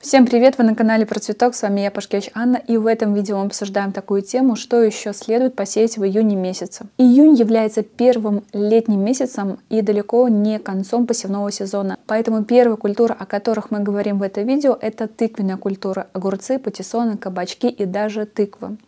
Всем привет! Вы на канале Про Цветок, с вами я Пашкевич Анна, и в этом видео мы обсуждаем такую тему, что еще следует посеять в июне месяце. Июнь является первым летним месяцем и далеко не концом посевного сезона, поэтому первая культура, о которых мы говорим в этом видео, это тыквенная культура, огурцы, патиссоны, кабачки и даже тыквы.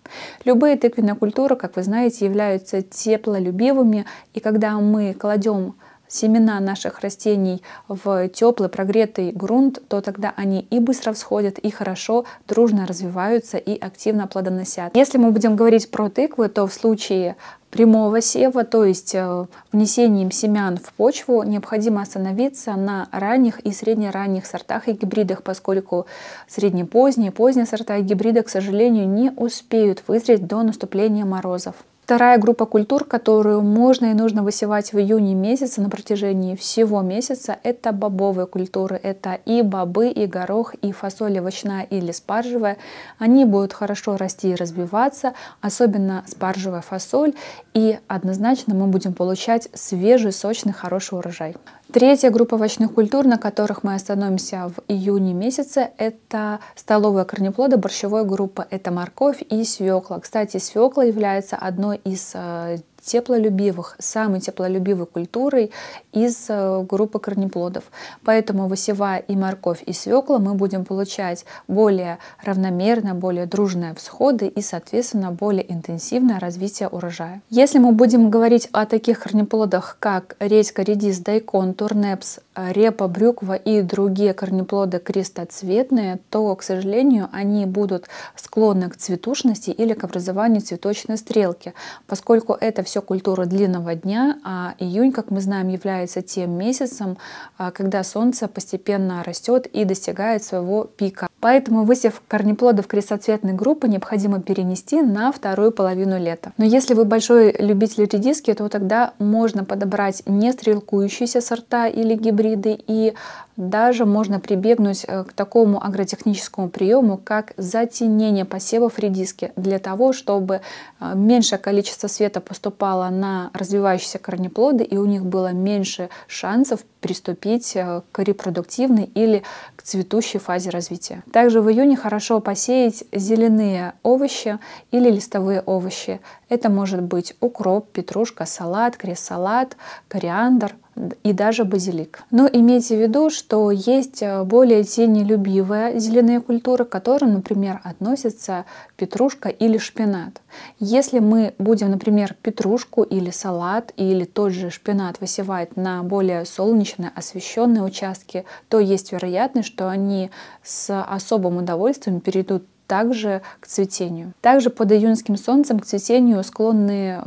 Любые тыквенные культуры, как вы знаете, являются теплолюбивыми, и когда мы кладем семена наших растений в теплый прогретый грунт, то тогда они и быстро всходят, и хорошо, дружно развиваются и активно плодоносят. Если мы будем говорить про тыквы, то в случае прямого сева, то есть э, внесением семян в почву, необходимо остановиться на ранних и среднеранних сортах и гибридах, поскольку среднепоздние и поздние сорта и гибриды, к сожалению, не успеют вызреть до наступления морозов. Вторая группа культур, которую можно и нужно высевать в июне месяце на протяжении всего месяца, это бобовые культуры. Это и бобы, и горох, и фасоль овощная или спаржевая. Они будут хорошо расти и развиваться, особенно спаржевая фасоль. И однозначно мы будем получать свежий, сочный, хороший урожай. Третья группа овощных культур, на которых мы остановимся в июне месяце, это столовые корнеплоды борщевой группы. Это морковь и свекла. Кстати, свекла является одной из э, теплолюбивых, самой теплолюбивой культурой из э, группы корнеплодов. Поэтому высевая и морковь, и свекла, мы будем получать более равномерно, более дружные всходы и, соответственно, более интенсивное развитие урожая. Если мы будем говорить о таких корнеплодах, как редька, редис, дайкон, турнепс, репа, брюква и другие корнеплоды крестоцветные, то, к сожалению, они будут склонны к цветушности или к образованию цветочной стрелки, поскольку это все культура длинного дня, а июнь, как мы знаем, является тем месяцем, а, когда солнце постепенно растет и достигает своего пика. Поэтому высев корнеплодов крестоцветной группы необходимо перенести на вторую половину лета. Но если вы большой любитель редиски, то тогда можно подобрать не стрелкующиеся сорта или гибриды и даже можно прибегнуть э, к такому агротехническому приему, как затенение посевов редиски, для того, чтобы э, меньшее количество света поступало на развивающиеся корнеплоды, и у них было меньше шансов приступить э, к репродуктивной или к цветущей фазе развития. Также в июне хорошо посеять зеленые овощи или листовые овощи. Это может быть укроп, петрушка, салат, крес-салат, кориандр, и даже базилик. Но имейте в виду, что есть э, более тенелюбивые зеленые культуры, к которым, например, относятся петрушка или шпинат. Если мы будем, например, петрушку или салат или тот же шпинат высевать на более солнечные, освещенные участки, то есть вероятность, что они с особым удовольствием перейдут также к цветению. Также под июньским солнцем к цветению склонны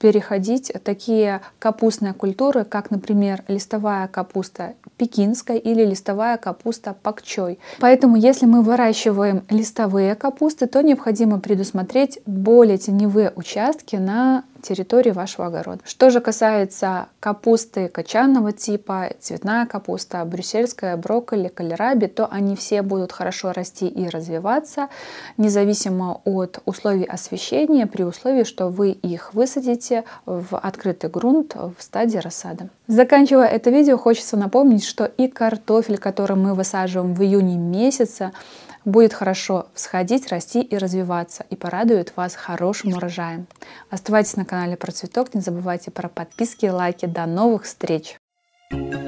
переходить такие капустные культуры, как, например, листовая капуста пекинская или листовая капуста пакчой. Поэтому, если мы выращиваем листовые капусты, то необходимо предусмотреть более теневые участки на территории вашего огорода. Что же касается капусты кочанного типа, цветная капуста, брюссельская, брокколи, калераби, то они все будут хорошо расти и развиваться, независимо от условий освещения, при условии, что вы их высадите в открытый грунт в стадии рассады. Заканчивая это видео, хочется напомнить, что и картофель, который мы высаживаем в июне месяце, Будет хорошо всходить, расти и развиваться, и порадует вас хорошим урожаем. Оставайтесь на канале про цветок, не забывайте про подписки и лайки. До новых встреч! Thank you